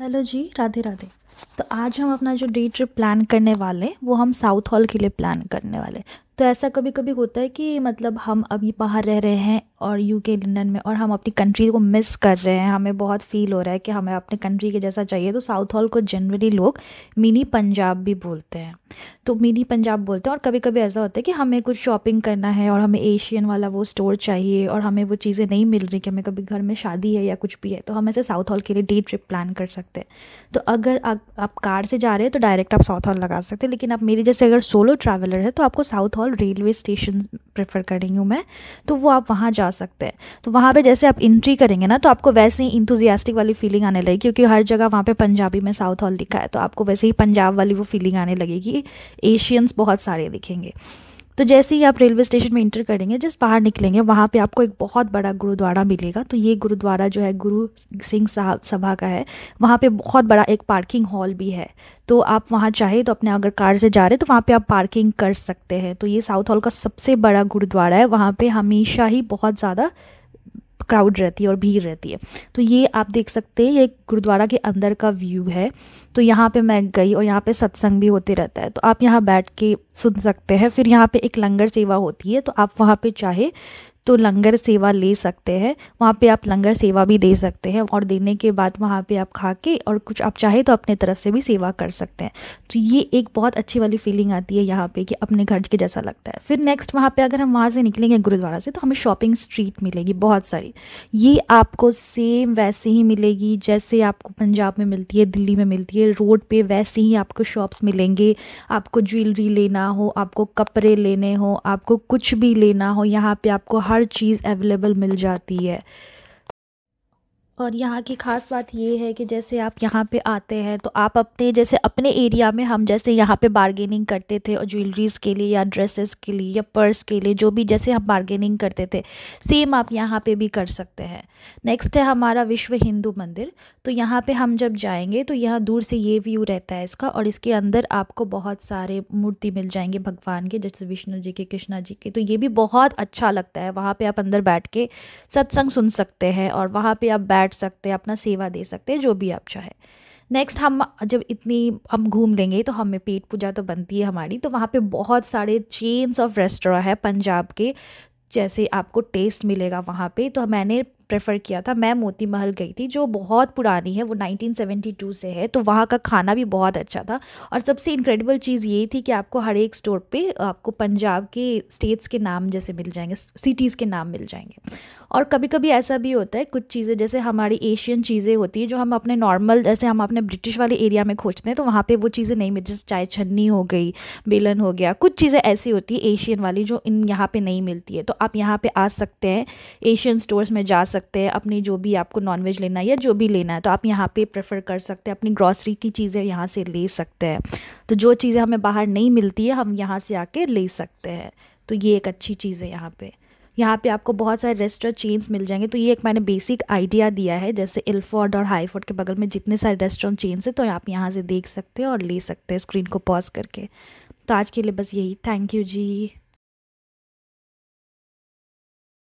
hello जी राधे राधे तो आज हम अपना जो डे ट्रिप प्लान करने वाले हैं वो हम साउथ हॉल के लिए प्लान करने वाले तो ऐसा कभी कभी होता है कि मतलब हम अभी बाहर रह रहे हैं और यू के लंदन में और हम अपनी कंट्री को मिस कर रहे हैं हमें बहुत फील हो रहा है कि हमें अपने कंट्री के जैसा चाहिए तो साउथ हॉल को जनरली लोग मिनी पंजाब भी बोलते हैं तो मिनी पंजाब बोलते हैं और कभी कभी ऐसा होता है कि हमें कुछ शॉपिंग करना है और हमें एशियन वाला वो स्टोर चाहिए और हमें वो चीज़ें नहीं मिल रही कि हमें कभी घर में शादी है या कुछ भी है तो हम ऐसे साउथ हॉल के लिए डे ट्रिप प्लान कर सकते हैं तो अगर आप, आप कार से जा रहे हैं तो डायरेक्ट आप साउथ हॉल लगा सकते हैं लेकिन आप मेरे जैसे अगर सोलो ट्रैवलर है तो आपको साउथ हॉल ऑल रेलवे स्टेशन प्रेफर कर रही हूँ मैं तो वो आप वहाँ जा सकते हैं तो वहाँ पे जैसे आप इंट्री करेंगे ना तो आपको वैसे ही इंथुजियास्टिक वाली फीलिंग आने लगेगी क्योंकि हर जगह वहाँ पे पंजाबी में साउथ हॉल लिखा है तो आपको वैसे ही पंजाब वाली वो फीलिंग आने लगेगी एशियंस बहुत सारे दिखेंगे तो जैसे ही आप रेलवे स्टेशन में इंटर करेंगे जिस बाहर निकलेंगे वहाँ पे आपको एक बहुत बड़ा गुरुद्वारा मिलेगा तो ये गुरुद्वारा जो है गुरु सिंह साहब सभा का है वहाँ पे बहुत बड़ा एक पार्किंग हॉल भी है तो आप वहाँ चाहे तो अपने अगर कार से जा रहे तो वहाँ पे आप पार्किंग कर सकते हैं तो ये साउथ हॉल का सबसे बड़ा गुरुद्वारा है वहाँ पे हमेशा ही बहुत ज़्यादा क्राउड रहती है और भीड़ रहती है तो ये आप देख सकते हैं ये गुरुद्वारा के अंदर का व्यू है तो यहाँ पे मैं गई और यहाँ पे सत्संग भी होते रहता है तो आप यहाँ बैठ के सुन सकते हैं फिर यहाँ पे एक लंगर सेवा होती है तो आप वहाँ पे चाहे तो लंगर सेवा ले सकते हैं वहाँ पे आप लंगर सेवा भी दे सकते हैं और देने के बाद वहाँ पे आप खा के और कुछ आप चाहे तो अपने तरफ से भी सेवा कर सकते हैं तो ये एक बहुत अच्छी वाली फीलिंग आती है यहाँ पे कि अपने घर के जैसा लगता है फिर नेक्स्ट वहाँ पर अगर हम वहाँ से निकलेंगे गुरुद्वारा से तो हमें शॉपिंग स्ट्रीट मिलेगी बहुत सारी ये आपको सेम वैसे ही मिलेगी जैसे आपको पंजाब में मिलती है दिल्ली में मिलती है रोड पर वैसे ही आपको शॉप्स मिलेंगे आपको ज्वेलरी लेना हो आपको कपड़े लेने हो आपको कुछ भी लेना हो यहाँ पर आपको हर हर चीज़ अवेलेबल मिल जाती है और यहाँ की ख़ास बात ये है कि जैसे आप यहाँ पे आते हैं तो आप अपने जैसे अपने एरिया में हम जैसे यहाँ पे बारगेनिंग करते थे और ज्वेलरीज़ के लिए या ड्रेसेस के लिए या पर्स के लिए जो भी जैसे हम बारगेनिंग करते थे सेम आप यहाँ पे भी कर सकते हैं नेक्स्ट है हमारा विश्व हिंदू मंदिर तो यहाँ पर हम जब जाएंगे तो यहाँ दूर से ये व्यू रहता है इसका और इसके अंदर आपको बहुत सारे मूर्ति मिल जाएंगे भगवान के जैसे विष्णु जी के कृष्णा जी के तो ये भी बहुत अच्छा लगता है वहाँ पर आप अंदर बैठ के सत्संग सुन सकते हैं और वहाँ पर आप बैठ बैठ सकते हैं अपना सेवा दे सकते हैं जो भी आप चाहे नेक्स्ट हम जब इतनी हम घूम लेंगे तो हमें पेट पूजा तो बनती है हमारी तो वहाँ पे बहुत सारे चेन्स ऑफ रेस्टोर है पंजाब के जैसे आपको टेस्ट मिलेगा वहाँ पे तो मैंने प्रेफर किया था मैं मोती महल गई थी जो बहुत पुरानी है वो 1972 से है तो वहाँ का खाना भी बहुत अच्छा था और सबसे इनक्रेडिबल चीज़ ये थी कि आपको हर एक स्टोर पे आपको पंजाब के स्टेट्स के नाम जैसे मिल जाएंगे सिटीज़ के नाम मिल जाएंगे और कभी कभी ऐसा भी होता है कुछ चीज़ें जैसे हमारी एशियन चीज़ें होती हैं जो हम अपने नॉर्मल जैसे हम अपने ब्रिटिश वाले एरिया में खोजते हैं तो वहाँ पर वो चीज़ें नहीं मिलती जैसे चाय छन्नी हो गई बेलन हो गया कुछ चीज़ें ऐसी होती है एशियन वाली जो इन यहाँ पर नहीं मिलती है तो आप यहाँ पर आ सकते हैं एशियन स्टोर्स में जा सकते हैं अपनी जो भी आपको नॉनवेज लेना है या जो भी लेना है तो आप यहाँ पर प्रेफर कर सकते हैं अपनी ग्रॉसरी की चीज़ें यहाँ से ले सकते हैं तो जो चीज़ें हमें बाहर नहीं मिलती है हम यहाँ से आके ले सकते हैं तो ये एक अच्छी चीज़ है यहाँ पर यहाँ पे आपको बहुत सारे रेस्टोरेंट चेन्स मिल जाएंगे तो ये एक मैंने बेसिक आइडिया दिया है जैसे इल्फोर्ड और हाईफोर्ड के बगल में जितने सारे रेस्टोरेंट चेन्स हैं तो आप यहाँ से देख सकते हैं और ले सकते हैं स्क्रीन को पॉज करके तो आज के लिए बस यही थैंक यू जी